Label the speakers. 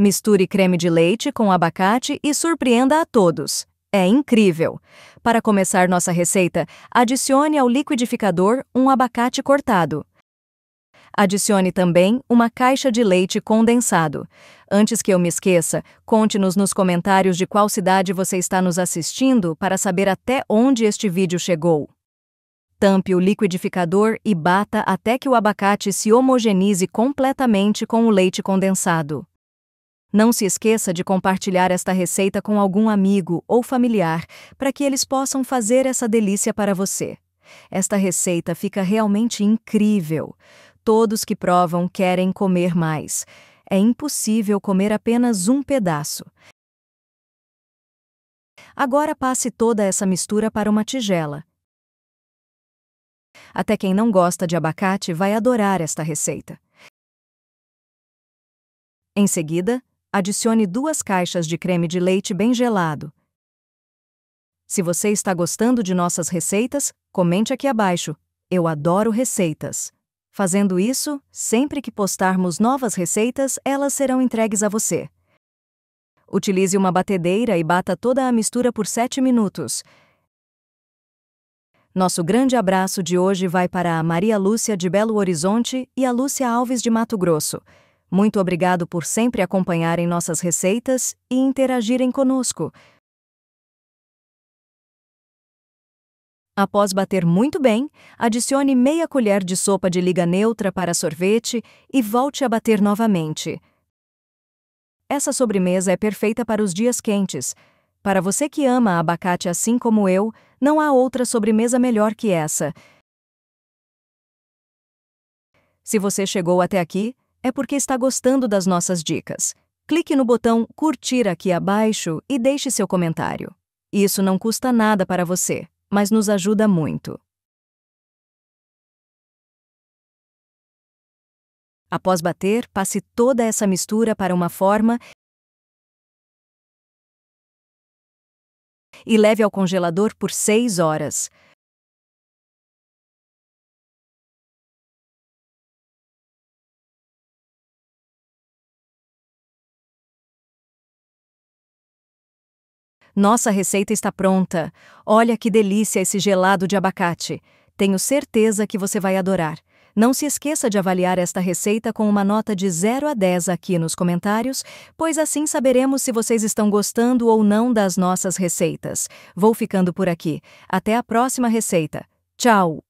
Speaker 1: Misture creme de leite com abacate e surpreenda a todos. É incrível! Para começar nossa receita, adicione ao liquidificador um abacate cortado. Adicione também uma caixa de leite condensado. Antes que eu me esqueça, conte-nos nos comentários de qual cidade você está nos assistindo para saber até onde este vídeo chegou. Tampe o liquidificador e bata até que o abacate se homogeneize completamente com o leite condensado. Não se esqueça de compartilhar esta receita com algum amigo ou familiar para que eles possam fazer essa delícia para você. Esta receita fica realmente incrível. Todos que provam querem comer mais. É impossível comer apenas um pedaço. Agora passe toda essa mistura para uma tigela. Até quem não gosta de abacate vai adorar esta receita. Em seguida, adicione duas caixas de creme de leite bem gelado. Se você está gostando de nossas receitas, comente aqui abaixo. Eu adoro receitas. Fazendo isso, sempre que postarmos novas receitas, elas serão entregues a você. Utilize uma batedeira e bata toda a mistura por 7 minutos. Nosso grande abraço de hoje vai para a Maria Lúcia de Belo Horizonte e a Lúcia Alves de Mato Grosso. Muito obrigado por sempre acompanharem nossas receitas e interagirem conosco. Após bater muito bem, adicione meia colher de sopa de liga neutra para sorvete e volte a bater novamente. Essa sobremesa é perfeita para os dias quentes. Para você que ama abacate assim como eu, não há outra sobremesa melhor que essa. Se você chegou até aqui, é porque está gostando das nossas dicas. Clique no botão curtir aqui abaixo e deixe seu comentário. Isso não custa nada para você, mas nos ajuda muito.
Speaker 2: Após bater, passe toda essa mistura para uma forma e leve ao congelador por 6 horas. Nossa receita está pronta.
Speaker 1: Olha que delícia esse gelado de abacate. Tenho certeza que você vai adorar. Não se esqueça de avaliar esta receita com uma nota de 0 a 10 aqui nos comentários, pois assim saberemos se vocês estão gostando ou não das nossas receitas. Vou
Speaker 2: ficando por aqui. Até a próxima receita. Tchau!